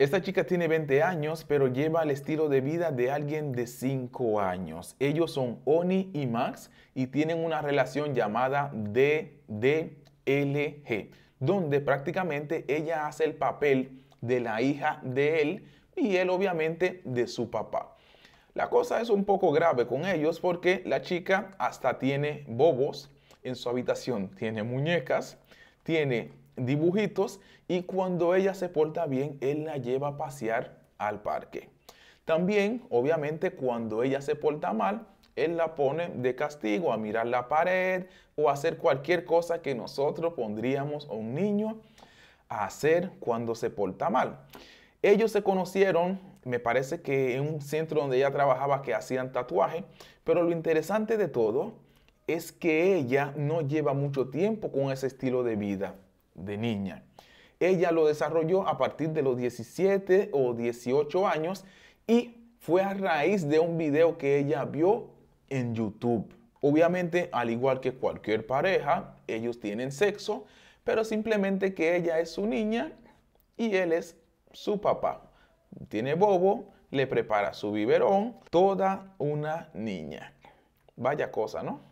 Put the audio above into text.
Esta chica tiene 20 años, pero lleva el estilo de vida de alguien de 5 años. Ellos son Oni y Max y tienen una relación llamada DDLG, donde prácticamente ella hace el papel de la hija de él y él obviamente de su papá. La cosa es un poco grave con ellos porque la chica hasta tiene bobos en su habitación, tiene muñecas, tiene dibujitos y cuando ella se porta bien, él la lleva a pasear al parque. También, obviamente, cuando ella se porta mal, él la pone de castigo a mirar la pared o hacer cualquier cosa que nosotros pondríamos a un niño a hacer cuando se porta mal. Ellos se conocieron, me parece que en un centro donde ella trabajaba que hacían tatuaje, pero lo interesante de todo es que ella no lleva mucho tiempo con ese estilo de vida de niña. Ella lo desarrolló a partir de los 17 o 18 años y fue a raíz de un video que ella vio en YouTube. Obviamente, al igual que cualquier pareja, ellos tienen sexo, pero simplemente que ella es su niña y él es su papá. Tiene bobo, le prepara su biberón, toda una niña. Vaya cosa, ¿no?